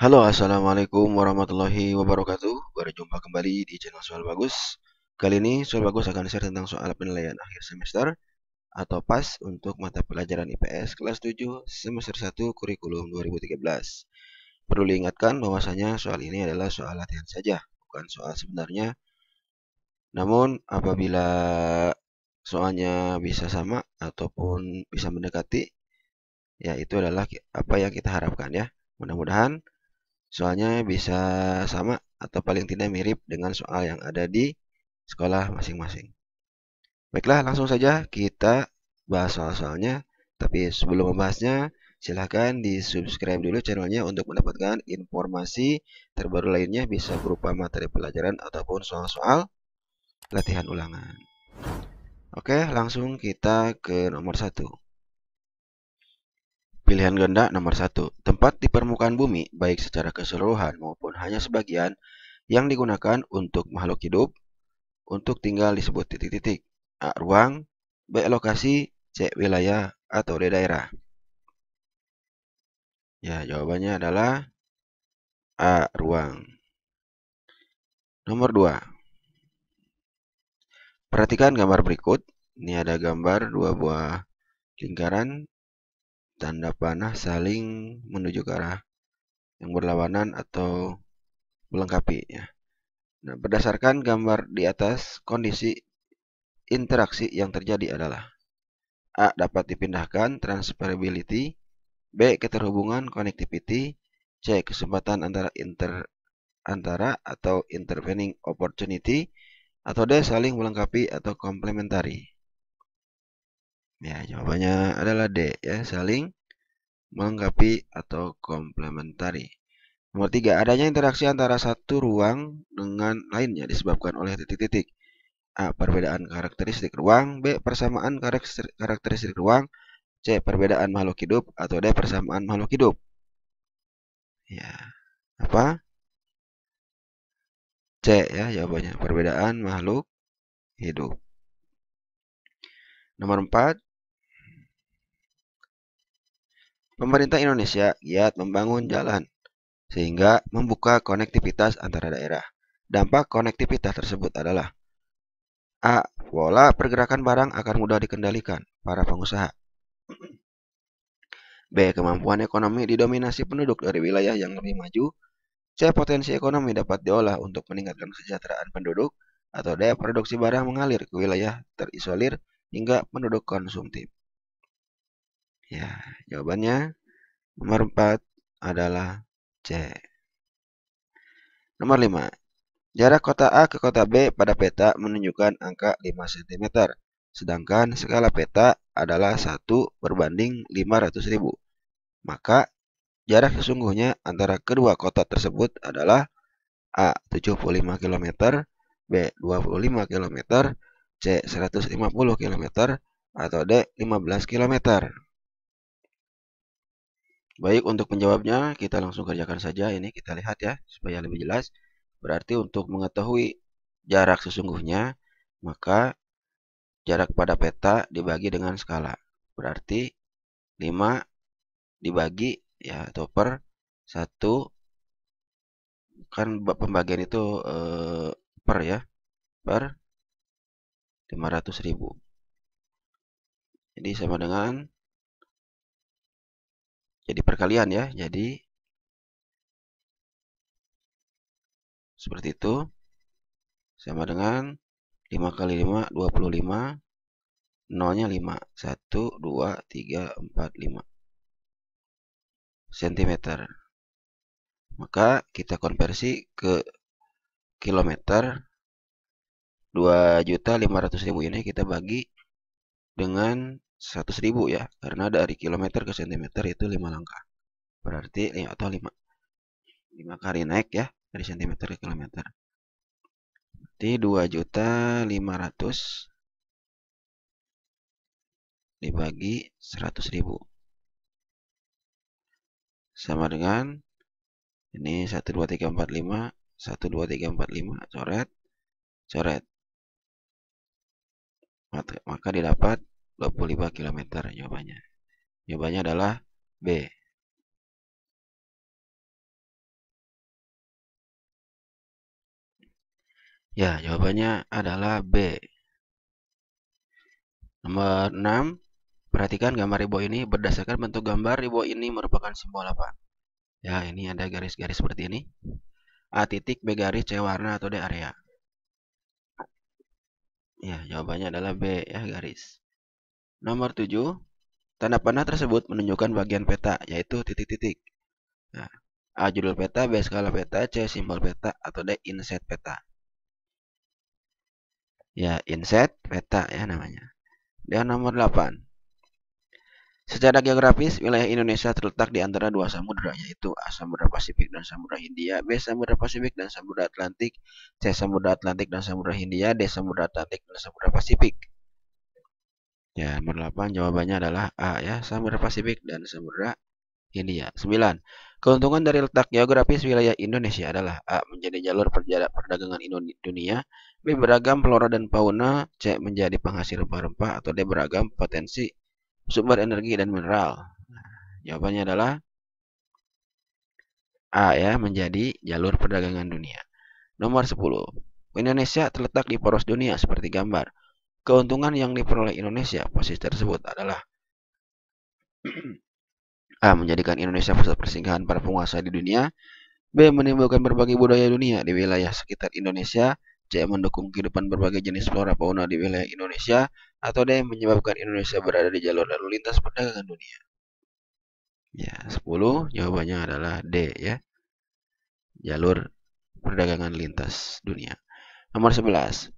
Halo assalamualaikum warahmatullahi wabarakatuh Berjumpa kembali di channel Soal Bagus Kali ini Soal Bagus akan share tentang soal penilaian akhir semester Atau PAS untuk mata pelajaran IPS kelas 7 semester 1 kurikulum 2013 Perlu diingatkan bahwasanya soal ini adalah soal latihan saja Bukan soal sebenarnya Namun apabila soalnya bisa sama ataupun bisa mendekati Ya itu adalah apa yang kita harapkan ya Mudah-mudahan Soalnya bisa sama atau paling tidak mirip dengan soal yang ada di sekolah masing-masing. Baiklah, langsung saja kita bahas soal-soalnya. Tapi sebelum membahasnya, silahkan di-subscribe dulu channelnya untuk mendapatkan informasi terbaru lainnya bisa berupa materi pelajaran ataupun soal-soal latihan ulangan. Oke, langsung kita ke nomor satu. Pilihan ganda nomor satu, tempat di permukaan bumi baik secara keseluruhan maupun hanya sebagian yang digunakan untuk makhluk hidup untuk tinggal disebut titik-titik. A. Ruang, B. Lokasi, C. Wilayah, atau D. Daerah. Ya, jawabannya adalah A. Ruang. Nomor 2. Perhatikan gambar berikut. Ini ada gambar dua buah lingkaran tanda panah saling menuju ke arah yang berlawanan atau melengkapi ya. Nah, berdasarkan gambar di atas, kondisi interaksi yang terjadi adalah A. Dapat dipindahkan transferability B. Keterhubungan connectivity C. Kesempatan antara inter antara atau intervening opportunity atau D. Saling melengkapi atau komplementari Ya, jawabannya adalah D ya, saling melengkapi atau komplementari. Nomor tiga, adanya interaksi antara satu ruang dengan lainnya disebabkan oleh titik-titik. A. Perbedaan karakteristik ruang B. Persamaan karakteristik ruang C. Perbedaan makhluk hidup atau D. Persamaan makhluk hidup Ya, apa? C ya jawabannya perbedaan makhluk hidup Nomor 4 Pemerintah Indonesia giat membangun jalan sehingga membuka konektivitas antara daerah. Dampak konektivitas tersebut adalah A. Pola pergerakan barang akan mudah dikendalikan para pengusaha. B. Kemampuan ekonomi didominasi penduduk dari wilayah yang lebih maju. C. Potensi ekonomi dapat diolah untuk meningkatkan kesejahteraan penduduk. Atau daya Produksi barang mengalir ke wilayah terisolir hingga penduduk konsumtif. Ya, jawabannya nomor 4 adalah C. Nomor 5. Jarak kota A ke kota B pada peta menunjukkan angka 5 cm. Sedangkan skala peta adalah 1 berbanding 500.000. Maka jarak sesungguhnya antara kedua kota tersebut adalah A 75 km, B 25 km, C 150 km, atau D 15 km. Baik, untuk menjawabnya kita langsung kerjakan saja. Ini kita lihat ya, supaya lebih jelas. Berarti untuk mengetahui jarak sesungguhnya, maka jarak pada peta dibagi dengan skala. Berarti 5 dibagi ya atau per 1 kan pembagian itu eh, per ya, per 500.000. Jadi sama dengan jadi perkalian ya jadi seperti itu sama dengan 5 kali 5 25 nolnya 5 1 2 3 4 5 cm maka kita konversi ke kilometer 2.500.000 ini kita bagi dengan 100 ribu ya karena dari kilometer ke sentimeter itu 5 langkah berarti ya, atau 5 5 kali naik ya dari sentimeter ke kilometer berarti 2 juta 500 dibagi 100 ribu sama dengan ini 1 2 3 4 5 1 2 3 4 5 coret coret maka didapat 25 km jawabannya. Jawabannya adalah B. Ya, jawabannya adalah B. Nomor 6, perhatikan gambar ribo ini berdasarkan bentuk gambar ribo ini merupakan simbol apa? Ya, ini ada garis-garis seperti ini. A titik, B garis, C warna atau D area. Ya, jawabannya adalah B ya, garis. Nomor 7, tanda panah tersebut menunjukkan bagian peta, yaitu titik-titik. Nah, A. Judul peta, B. Skala peta, C. Simbol peta, atau D. Inset peta. Ya, inset peta ya namanya. Dan nomor 8. Secara geografis, wilayah Indonesia terletak di antara dua samudera, yaitu A. Samudra Pasifik dan samudra Hindia, B. Samudra Pasifik dan samudra Atlantik, C. Samudra Atlantik dan samudra Hindia, D. Samudra Atlantik dan samudra Pasifik. Ya, nomor 8 jawabannya adalah A ya, Samudra Pasifik dan Samudra India. 9. Keuntungan dari letak geografis wilayah Indonesia adalah A. Menjadi jalur perdagangan dunia B. Beragam flora dan fauna C. Menjadi penghasil rempah-rempah Atau D. Beragam potensi sumber energi dan mineral nah, Jawabannya adalah A. ya Menjadi jalur perdagangan dunia Nomor 10 Indonesia terletak di poros dunia seperti gambar Keuntungan yang diperoleh Indonesia posisi tersebut adalah A. Menjadikan Indonesia pusat persinggahan para penguasa di dunia B. Menimbulkan berbagai budaya dunia di wilayah sekitar Indonesia C. Mendukung kehidupan berbagai jenis flora fauna di wilayah Indonesia Atau D. Menyebabkan Indonesia berada di jalur lalu lintas perdagangan dunia Ya, 10 jawabannya adalah D ya Jalur perdagangan lintas dunia Nomor 11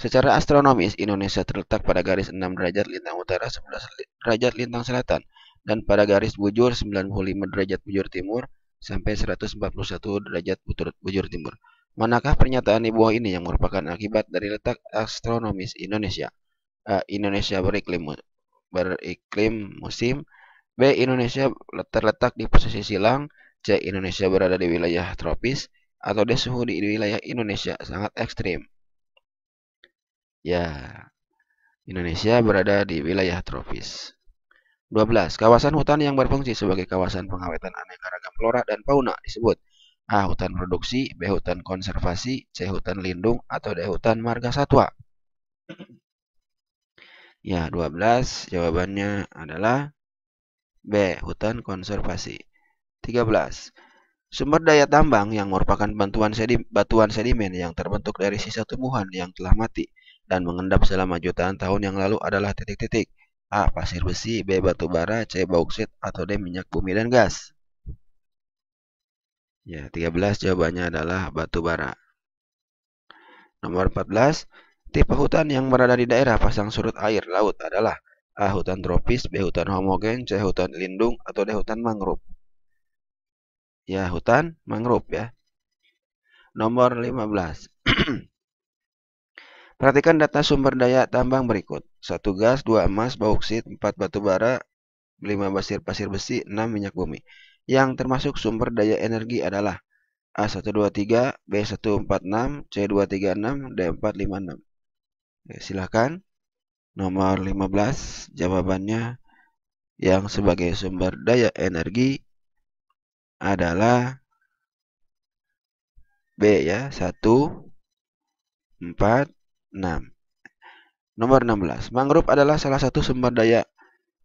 Secara astronomis, Indonesia terletak pada garis 6 derajat lintang utara 11 derajat lintang selatan dan pada garis bujur 95 derajat bujur timur sampai 141 derajat bujur timur. Manakah pernyataan di bawah ini yang merupakan akibat dari letak astronomis Indonesia? A. Indonesia beriklim beriklim musim B. Indonesia terletak di posisi silang C. Indonesia berada di wilayah tropis atau D. Suhu di wilayah Indonesia sangat ekstrim Ya, Indonesia berada di wilayah tropis. 12. Kawasan hutan yang berfungsi sebagai kawasan pengawetan aneka ragam flora dan fauna disebut A. Hutan produksi, B. Hutan konservasi, C. Hutan lindung, atau D. Hutan marga satwa. Ya, 12 jawabannya adalah B. Hutan konservasi. 13. Sumber daya tambang yang merupakan bantuan sedi batuan sedimen yang terbentuk dari sisa tumbuhan yang telah mati dan mengendap selama jutaan tahun yang lalu adalah titik-titik A. Pasir besi B. Batu bara C. Bauksit atau D. Minyak bumi dan gas Ya, 13 jawabannya adalah batu bara Nomor 14 Tipe hutan yang berada di daerah pasang surut air laut adalah A. Hutan tropis B. Hutan homogen C. Hutan lindung atau D. Hutan mangrove Ya, hutan mangrove ya Nomor 15 Perhatikan data sumber daya tambang berikut. 1 gas, 2 emas, bauksit, 4 batu bara, 5 pasir pasir besi, 6 minyak bumi. Yang termasuk sumber daya energi adalah A123, B146, C236, D456. Oke, silakan. Nomor 15 jawabannya yang sebagai sumber daya energi adalah B ya, 1 4 6. Nomor 16. Mangrove adalah salah satu sumber daya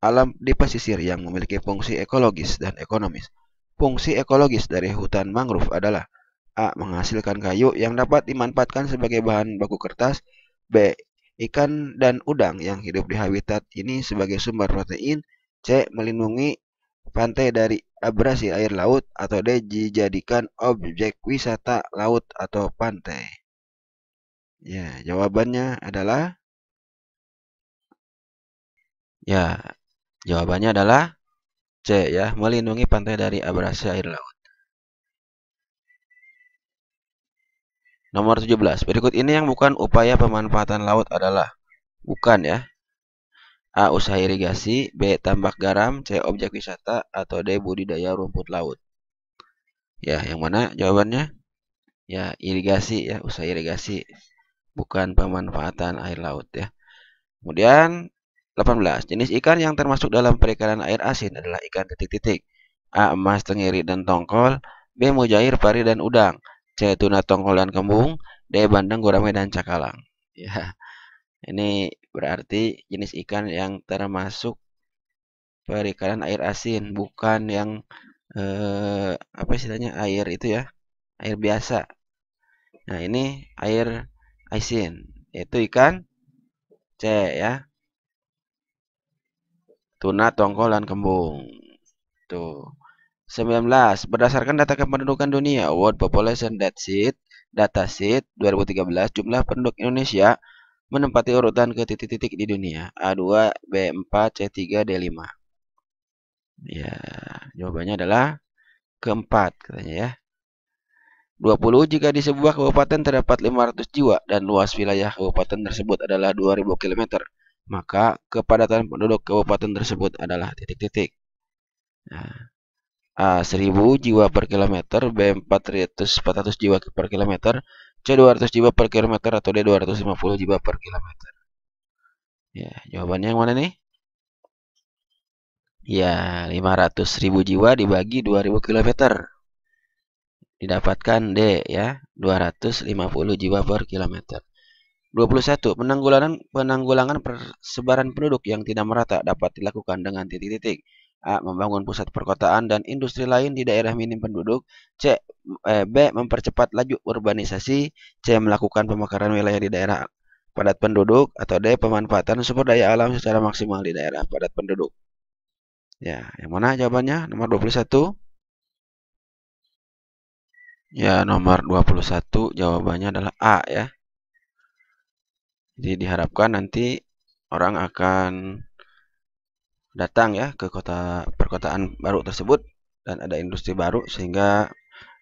alam di pesisir yang memiliki fungsi ekologis dan ekonomis. Fungsi ekologis dari hutan mangrove adalah A. Menghasilkan kayu yang dapat dimanfaatkan sebagai bahan baku kertas B. Ikan dan udang yang hidup di habitat ini sebagai sumber protein C. Melindungi pantai dari abrasi air laut atau D. Dijadikan objek wisata laut atau pantai Ya, jawabannya adalah Ya, jawabannya adalah C ya, melindungi pantai dari abrasi air laut. Nomor 17. Berikut ini yang bukan upaya pemanfaatan laut adalah bukan ya. A. Usaha irigasi, B. Tambak garam, C. Objek wisata, atau D. Budidaya rumput laut. Ya, yang mana jawabannya? Ya, irigasi ya, usaha irigasi bukan pemanfaatan air laut ya. Kemudian 18. Jenis ikan yang termasuk dalam perikanan air asin adalah ikan titik-titik. A. Emas, tengiri, dan tongkol. B. Mujair, pari, dan udang. C. Tuna, tongkol, dan kembung. D. Bandeng, gurame, dan cakalang. Ya. Ini berarti jenis ikan yang termasuk perikanan air asin, bukan yang eh, apa istilahnya air itu ya, air biasa. Nah, ini air aisin yaitu ikan C ya tuna tongkol dan kembung tuh 19 berdasarkan data kependudukan dunia World Population data sheet 2013 jumlah penduduk Indonesia menempati urutan ke titik-titik di dunia A2 B4 C3 D5 ya jawabannya adalah keempat katanya ya 20 jika di sebuah kabupaten terdapat 500 jiwa dan luas wilayah kabupaten tersebut adalah 2000 km, maka kepadatan penduduk kabupaten tersebut adalah titik-titik. Nah, A 1000 jiwa per kilometer, B 400 400 jiwa per kilometer, C 200 jiwa per kilometer atau D 250 jiwa per kilometer. Ya, jawabannya yang mana nih? Ya, 500.000 jiwa dibagi 2000 km didapatkan D ya 250 jiwa per kilometer. 21. Penanggulangan penanggulangan persebaran penduduk yang tidak merata dapat dilakukan dengan titik-titik. A. Membangun pusat perkotaan dan industri lain di daerah minim penduduk. C. Eh, B. Mempercepat laju urbanisasi. C. Melakukan pemekaran wilayah di daerah padat penduduk atau D. Pemanfaatan sumber daya alam secara maksimal di daerah padat penduduk. Ya, yang mana jawabannya? Nomor 21. Ya, nomor 21 jawabannya adalah A ya. Jadi diharapkan nanti orang akan datang ya ke kota perkotaan baru tersebut dan ada industri baru sehingga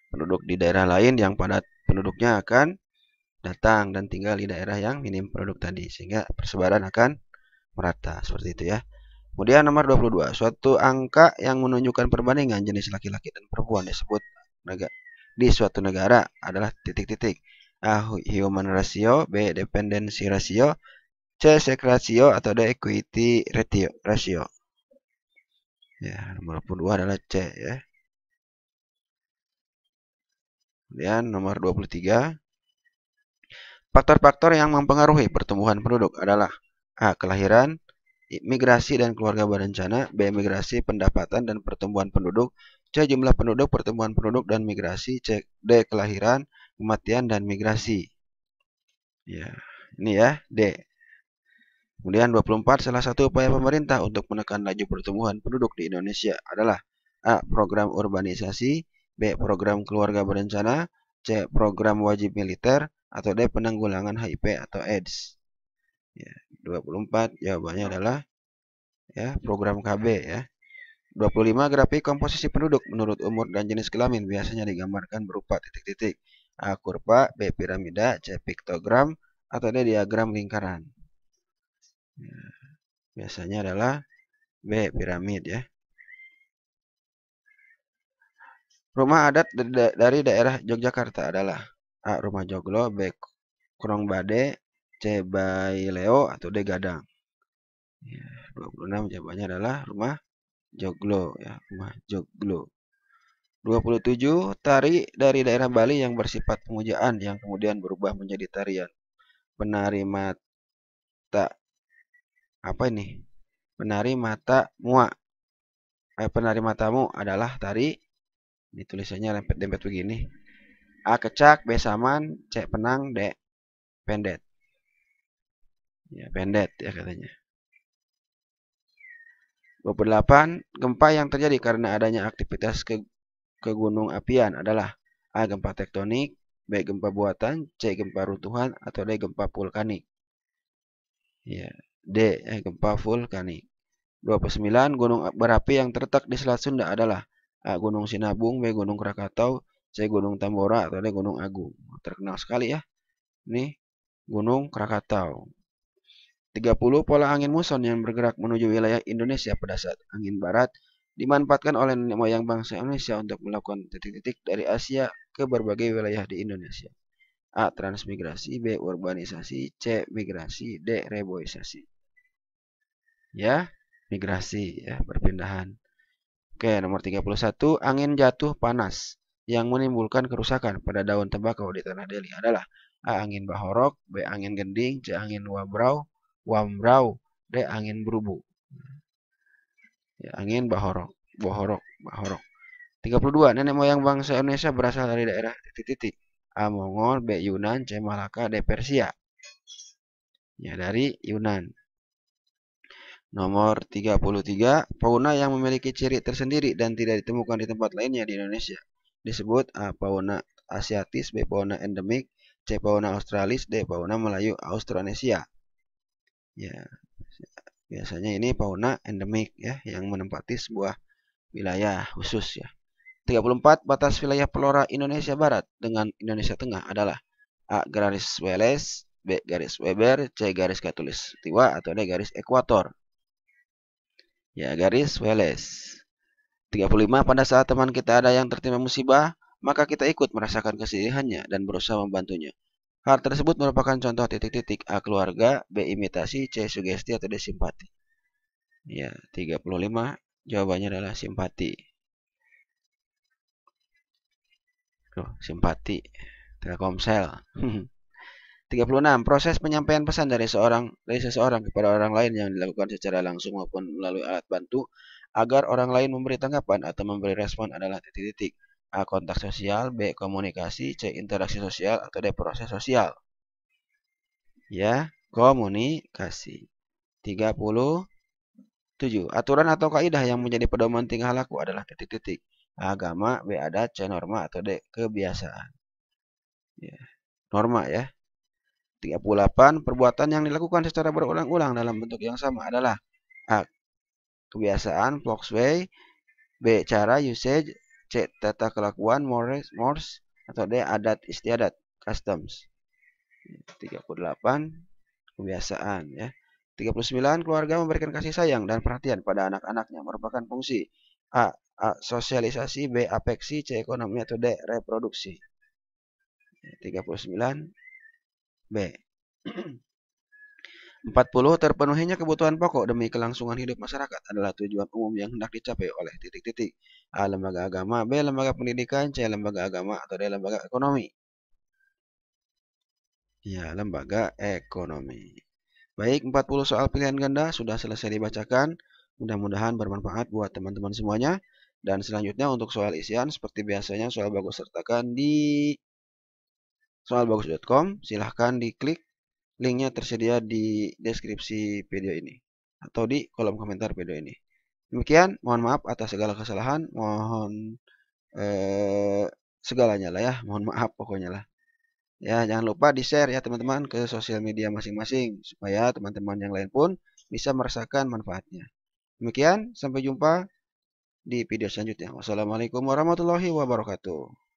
penduduk di daerah lain yang padat penduduknya akan datang dan tinggal di daerah yang minim penduduk tadi sehingga persebaran akan merata seperti itu ya. Kemudian nomor 22, suatu angka yang menunjukkan perbandingan jenis laki-laki dan perempuan disebut naga di suatu negara adalah titik-titik. A. Human ratio B. Dependency ratio C. Sec ratio atau D. Equity ratio. Ya, nomor 2 adalah C ya. Kemudian nomor 23 Faktor-faktor yang mempengaruhi pertumbuhan penduduk adalah A. Kelahiran migrasi dan keluarga berencana, B. Migrasi, pendapatan dan pertumbuhan penduduk, C. Jumlah penduduk, pertumbuhan penduduk dan migrasi, C. D. Kelahiran, kematian dan migrasi. Ya, ini ya, D. Kemudian 24 salah satu upaya pemerintah untuk menekan laju pertumbuhan penduduk di Indonesia adalah A. program urbanisasi, B. program keluarga berencana, C. program wajib militer atau D. penanggulangan HIV atau AIDS. Ya. 24 jawabannya adalah ya program KB ya 25 grafik komposisi penduduk menurut umur dan jenis kelamin biasanya digambarkan berupa titik-titik A kurva, B piramida, C piktogram atau D diagram lingkaran ya, biasanya adalah B piramid ya Rumah adat dari daerah Yogyakarta adalah A. Rumah Joglo B. Kurong Bade C by Leo atau D Gadang. Ya, 26 jawabannya adalah rumah Joglo ya, rumah Joglo. 27 tari dari daerah Bali yang bersifat pemujaan yang kemudian berubah menjadi tarian. Penari mata apa ini? Penari mata mua. Eh, penari matamu adalah tari ini tulisannya lempet-lempet begini. A kecak, B saman, C penang, D pendet. Ya, pendek ya katanya. 28. Gempa yang terjadi karena adanya aktivitas ke, ke gunung apian adalah A. Gempa tektonik B. Gempa buatan C. Gempa runtuhan Atau D. Gempa vulkanik ya, D. Eh, gempa vulkanik 29. Gunung berapi yang terletak di Selat Sunda adalah A. Gunung Sinabung B. Gunung Krakatau C. Gunung Tambora Atau D. Gunung Agung Terkenal sekali ya Ini Gunung Krakatau 30. Pola angin muson yang bergerak menuju wilayah Indonesia pada saat angin barat dimanfaatkan oleh nenek moyang bangsa Indonesia untuk melakukan titik-titik dari Asia ke berbagai wilayah di Indonesia. A. Transmigrasi B. Urbanisasi C. Migrasi D. Reboisasi Ya, migrasi ya, perpindahan Oke, nomor 31 Angin jatuh panas yang menimbulkan kerusakan pada daun tembakau di Tanah Deli adalah A. Angin bahorok B. Angin gending C. Angin wabrau wamrau de angin berubu ya, angin bahorok bahorok, bahorok 32 nenek moyang bangsa Indonesia berasal dari daerah titik-titik A Mongol B Yunan C Malaka D Persia ya dari Yunan Nomor 33, fauna yang memiliki ciri tersendiri dan tidak ditemukan di tempat lainnya di Indonesia. Disebut A. Fauna Asiatis, B. Fauna Endemik, C. Fauna Australis, D. Fauna Melayu Austronesia ya biasanya ini fauna endemik ya yang menempati sebuah wilayah khusus ya 34 batas wilayah flora Indonesia Barat dengan Indonesia Tengah adalah A garis Wales B garis Weber, C garis Tiwa atau D garis Ekuator. Ya, garis Wales 35 pada saat teman kita ada yang tertimpa musibah, maka kita ikut merasakan kesedihannya dan berusaha membantunya. Hal tersebut merupakan contoh titik-titik A keluarga, B imitasi, C sugesti atau D simpati. Ya, 35 jawabannya adalah simpati. simpati. Telkomsel. 36. Proses penyampaian pesan dari seorang dari seseorang kepada orang lain yang dilakukan secara langsung maupun melalui alat bantu agar orang lain memberi tanggapan atau memberi respon adalah titik-titik. A. Kontak sosial B. Komunikasi C. Interaksi sosial atau D. Proses sosial Ya, komunikasi 37 Aturan atau kaidah yang menjadi pedoman tingkah laku adalah titik-titik A. Agama B. Adat C. Norma atau D. Kebiasaan ya, Norma ya 38. Perbuatan yang dilakukan secara berulang-ulang dalam bentuk yang sama adalah A. Kebiasaan, Volkswagen B. Cara, usage C. Tata kelakuan Morse, Morse atau D. Adat istiadat customs 38 kebiasaan ya 39 keluarga memberikan kasih sayang dan perhatian pada anak-anaknya merupakan fungsi A. A sosialisasi B. Apeksi C. Ekonomi atau D. Reproduksi 39 B 40 terpenuhinya kebutuhan pokok demi kelangsungan hidup masyarakat adalah tujuan umum yang hendak dicapai oleh titik-titik A. Lembaga agama B. Lembaga pendidikan C. Lembaga agama atau D. Lembaga ekonomi Ya, lembaga ekonomi Baik, 40 soal pilihan ganda sudah selesai dibacakan Mudah-mudahan bermanfaat buat teman-teman semuanya dan selanjutnya untuk soal isian seperti biasanya soal bagus sertakan di soalbagus.com silahkan diklik Linknya tersedia di deskripsi video ini atau di kolom komentar video ini. Demikian, mohon maaf atas segala kesalahan, mohon eh, segalanya lah ya, mohon maaf pokoknya lah. Ya, jangan lupa di-share ya teman-teman ke sosial media masing-masing supaya teman-teman yang lain pun bisa merasakan manfaatnya. Demikian, sampai jumpa di video selanjutnya. Wassalamualaikum warahmatullahi wabarakatuh.